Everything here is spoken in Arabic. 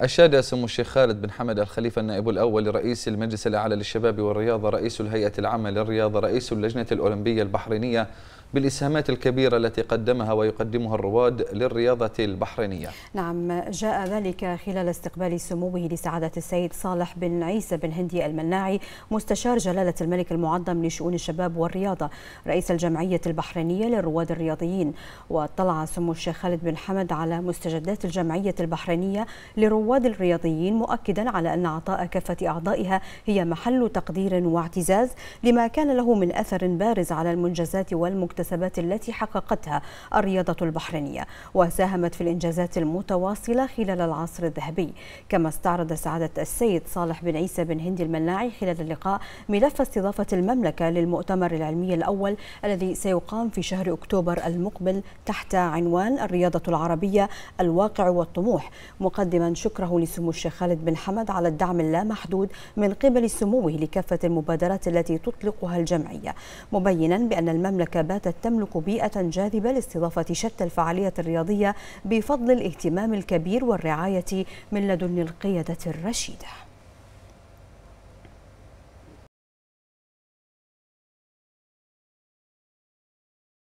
أشاد سمو الشيخ خالد بن حمد الخليفة النائب الأول لرئيس المجلس الأعلى للشباب والرياضة رئيس الهيئة العامة للرياضة رئيس اللجنة الأولمبية البحرينية بالإسهامات الكبيرة التي قدمها ويقدمها الرواد للرياضة البحرينية نعم جاء ذلك خلال استقبال سموه لسعادة السيد صالح بن عيسى بن هندي المناعي مستشار جلالة الملك المعظم لشؤون الشباب والرياضة رئيس الجمعية البحرينية للرواد الرياضيين واطلع سمو الشيخ خالد بن حمد على مستجدات الجمعية البحرينية لرواد رواد الرياضيين مؤكدا على أن عطاء كافة أعضائها هي محل تقدير واعتزاز لما كان له من أثر بارز على المنجزات والمكتسبات التي حققتها الرياضة البحرينية وساهمت في الإنجازات المتواصلة خلال العصر الذهبي كما استعرض سعادة السيد صالح بن عيسى بن هندي المناعي خلال اللقاء ملف استضافة المملكة للمؤتمر العلمي الأول الذي سيقام في شهر أكتوبر المقبل تحت عنوان الرياضة العربية الواقع والطموح مقدما شكرا شكره لسمو الشيخ خالد بن حمد على الدعم اللامحدود من قبل سموه لكافة المبادرات التي تطلقها الجمعية مبينا بأن المملكة باتت تملك بيئة جاذبة لاستضافة شتى الفعالية الرياضية بفضل الاهتمام الكبير والرعاية من لدن القيادة الرشيدة